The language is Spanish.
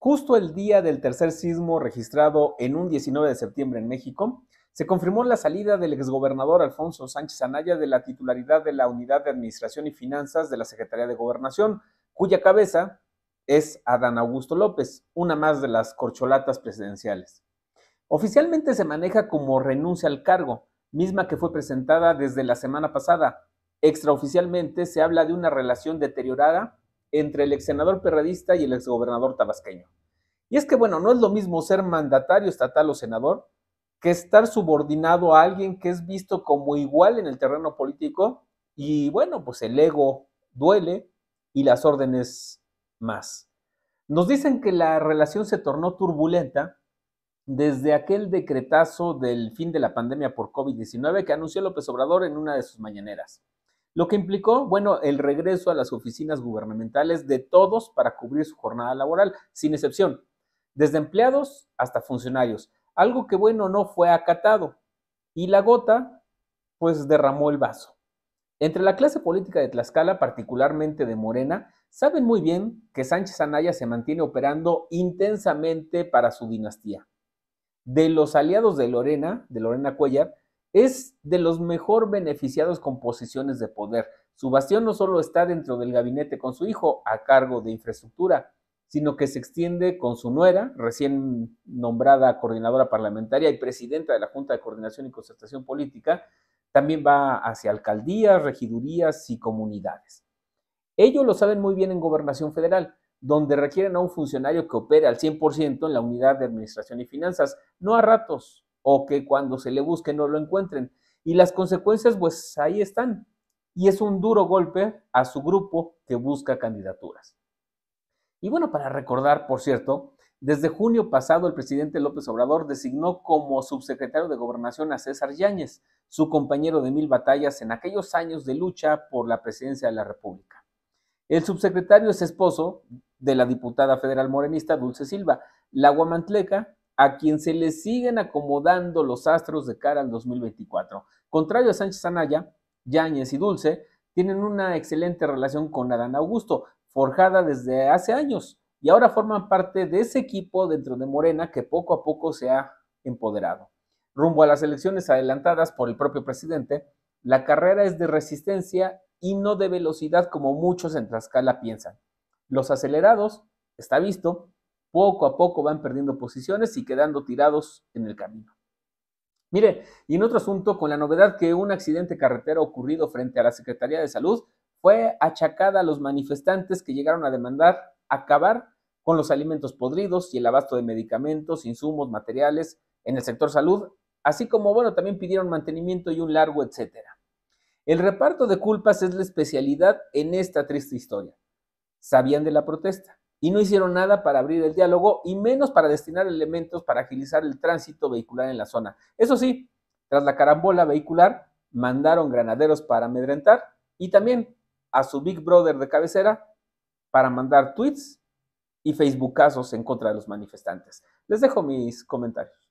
Justo el día del tercer sismo registrado en un 19 de septiembre en México, se confirmó la salida del exgobernador Alfonso Sánchez Anaya de la titularidad de la Unidad de Administración y Finanzas de la Secretaría de Gobernación, cuya cabeza es Adán Augusto López, una más de las corcholatas presidenciales. Oficialmente se maneja como renuncia al cargo, misma que fue presentada desde la semana pasada. Extraoficialmente se habla de una relación deteriorada entre el ex senador perradista y el exgobernador tabasqueño. Y es que, bueno, no es lo mismo ser mandatario estatal o senador que estar subordinado a alguien que es visto como igual en el terreno político y, bueno, pues el ego duele y las órdenes más. Nos dicen que la relación se tornó turbulenta desde aquel decretazo del fin de la pandemia por COVID-19 que anunció López Obrador en una de sus mañaneras lo que implicó, bueno, el regreso a las oficinas gubernamentales de todos para cubrir su jornada laboral, sin excepción, desde empleados hasta funcionarios, algo que, bueno, no fue acatado. Y la gota, pues, derramó el vaso. Entre la clase política de Tlaxcala, particularmente de Morena, saben muy bien que Sánchez Anaya se mantiene operando intensamente para su dinastía. De los aliados de Lorena, de Lorena Cuellar, es de los mejor beneficiados con posiciones de poder. Su bastión no solo está dentro del gabinete con su hijo a cargo de infraestructura, sino que se extiende con su nuera, recién nombrada coordinadora parlamentaria y presidenta de la Junta de Coordinación y Concertación Política, también va hacia alcaldías, regidurías y comunidades. Ellos lo saben muy bien en Gobernación Federal, donde requieren a un funcionario que opere al 100% en la unidad de administración y finanzas, no a ratos, o que cuando se le busque no lo encuentren. Y las consecuencias, pues ahí están. Y es un duro golpe a su grupo que busca candidaturas. Y bueno, para recordar, por cierto, desde junio pasado el presidente López Obrador designó como subsecretario de gobernación a César Yáñez, su compañero de mil batallas en aquellos años de lucha por la presidencia de la República. El subsecretario es esposo de la diputada federal morenista Dulce Silva, la guamantleca a quien se le siguen acomodando los astros de cara al 2024. Contrario a Sánchez Anaya, Yáñez y Dulce tienen una excelente relación con Adán Augusto, forjada desde hace años, y ahora forman parte de ese equipo dentro de Morena que poco a poco se ha empoderado. Rumbo a las elecciones adelantadas por el propio presidente, la carrera es de resistencia y no de velocidad como muchos en Tlaxcala piensan. Los acelerados, está visto, poco a poco van perdiendo posiciones y quedando tirados en el camino. Mire, y en otro asunto, con la novedad que un accidente carretero ocurrido frente a la Secretaría de Salud fue achacada a los manifestantes que llegaron a demandar acabar con los alimentos podridos y el abasto de medicamentos, insumos, materiales en el sector salud, así como, bueno, también pidieron mantenimiento y un largo etcétera. El reparto de culpas es la especialidad en esta triste historia. Sabían de la protesta, y no hicieron nada para abrir el diálogo y menos para destinar elementos para agilizar el tránsito vehicular en la zona. Eso sí, tras la carambola vehicular, mandaron granaderos para amedrentar y también a su Big Brother de cabecera para mandar tweets y facebookazos en contra de los manifestantes. Les dejo mis comentarios.